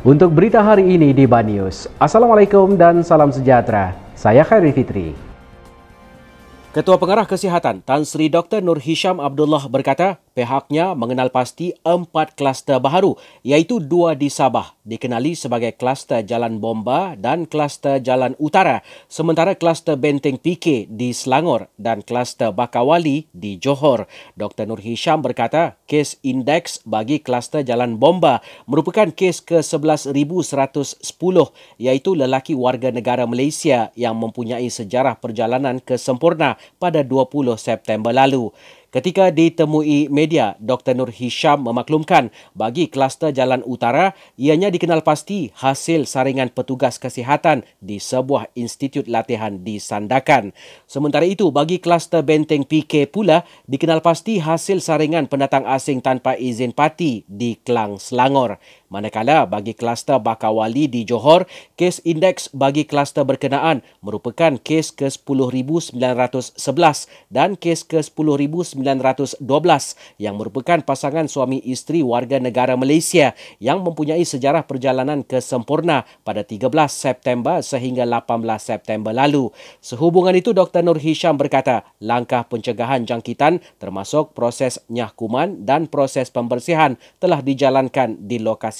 Untuk berita hari ini di Banyus, Assalamualaikum dan salam sejahtera. Saya Khairi Fitri. Ketua Pengarah Kesihatan Tan Sri Dr. Nur Hisham Abdullah berkata, pihaknya mengenal pasti empat kluster baharu, iaitu dua di Sabah dikenali sebagai kluster Jalan Bomba dan kluster Jalan Utara sementara kluster Benteng PK di Selangor dan kluster Bakawali di Johor. Dr. Nur Hisham berkata kes indeks bagi kluster Jalan Bomba merupakan kes ke-11,110 iaitu lelaki warga negara Malaysia yang mempunyai sejarah perjalanan kesempurna pada 20 September lalu. Ketika ditemui media, Dr. Nur Hisham memaklumkan bagi kluster Jalan Utara, ianya dikenal pasti hasil saringan petugas kesihatan di sebuah institut latihan di Sandakan. Sementara itu, bagi kluster Benteng PK pula, dikenal pasti hasil saringan pendatang asing tanpa izin parti di Kelang Selangor. Manakala bagi kluster bakar wali di Johor, kes indeks bagi kluster berkenaan merupakan kes ke-10,911 dan kes ke-10,912 yang merupakan pasangan suami isteri warga negara Malaysia yang mempunyai sejarah perjalanan kesempurna pada 13 September sehingga 18 September lalu. Sehubungan itu Dr. Nur Hisham berkata, langkah pencegahan jangkitan termasuk proses nyahkuman dan proses pembersihan telah dijalankan di lokasi